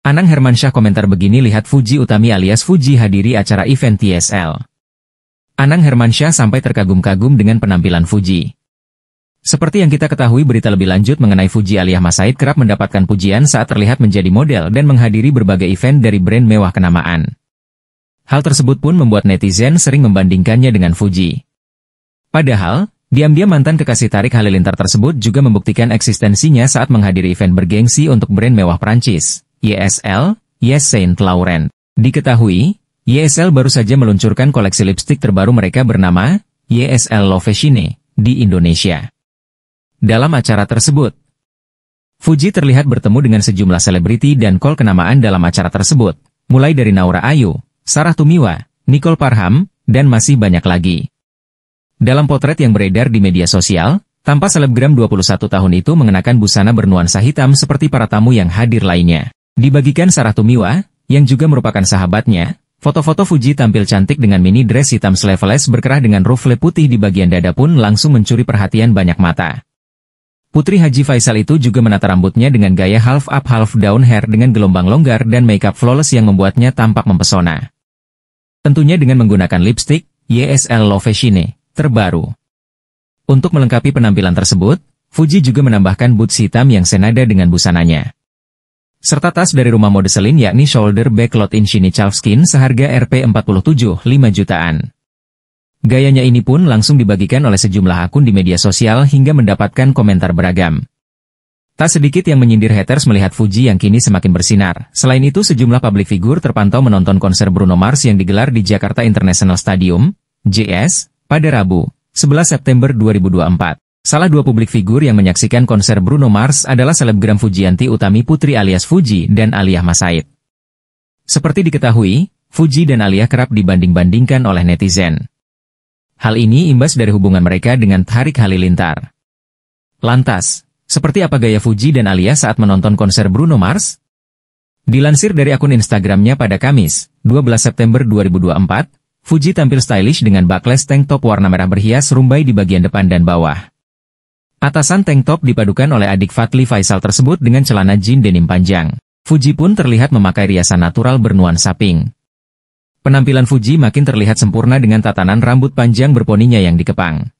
Anang Hermansyah komentar begini lihat Fuji Utami alias Fuji hadiri acara event TSL. Anang Hermansyah sampai terkagum-kagum dengan penampilan Fuji. Seperti yang kita ketahui berita lebih lanjut mengenai Fuji alias Masaid kerap mendapatkan pujian saat terlihat menjadi model dan menghadiri berbagai event dari brand mewah kenamaan. Hal tersebut pun membuat netizen sering membandingkannya dengan Fuji. Padahal, diam-diam mantan kekasih Tarik Halilintar tersebut juga membuktikan eksistensinya saat menghadiri event bergengsi untuk brand mewah Prancis. YSL, Yes Saint Laurent. Diketahui, YSL baru saja meluncurkan koleksi lipstik terbaru mereka bernama YSL Love Chine di Indonesia. Dalam acara tersebut, Fuji terlihat bertemu dengan sejumlah selebriti dan kol kenamaan dalam acara tersebut, mulai dari Naura Ayu, Sarah Tumiwa, Nicole Parham, dan masih banyak lagi. Dalam potret yang beredar di media sosial, tampak selebgram 21 tahun itu mengenakan busana bernuansa hitam seperti para tamu yang hadir lainnya. Dibagikan Sarah Tumiwa, yang juga merupakan sahabatnya, foto-foto Fuji tampil cantik dengan mini dress hitam sleeveless berkerah dengan ruffle putih di bagian dada pun langsung mencuri perhatian banyak mata. Putri Haji Faisal itu juga menata rambutnya dengan gaya half up half down hair dengan gelombang longgar dan makeup flawless yang membuatnya tampak mempesona. Tentunya dengan menggunakan lipstick YSL Loveshine terbaru. Untuk melengkapi penampilan tersebut, Fuji juga menambahkan boots hitam yang senada dengan busananya serta tas dari rumah mode Celine yakni shoulder bag lot shiny Chalfskin seharga rp 47,5 5 jutaan. Gayanya ini pun langsung dibagikan oleh sejumlah akun di media sosial hingga mendapatkan komentar beragam. Tak sedikit yang menyindir haters melihat Fuji yang kini semakin bersinar. Selain itu sejumlah publik figur terpantau menonton konser Bruno Mars yang digelar di Jakarta International Stadium, JS, pada Rabu, 11 September 2024. Salah dua publik figur yang menyaksikan konser Bruno Mars adalah selebgram Fujianti Utami Putri alias Fuji dan Aliyah Masaid. Seperti diketahui, Fuji dan Aliyah kerap dibanding-bandingkan oleh netizen. Hal ini imbas dari hubungan mereka dengan Tarik Halilintar. Lantas, seperti apa gaya Fuji dan Aliyah saat menonton konser Bruno Mars? Dilansir dari akun Instagramnya pada Kamis, 12 September 2024, Fuji tampil stylish dengan backless tank top warna merah berhias rumbai di bagian depan dan bawah. Atasan tank top dipadukan oleh adik Fatli Faisal tersebut dengan celana jean denim panjang. Fuji pun terlihat memakai riasan natural bernuansa pink. Penampilan Fuji makin terlihat sempurna dengan tatanan rambut panjang berponinya yang dikepang.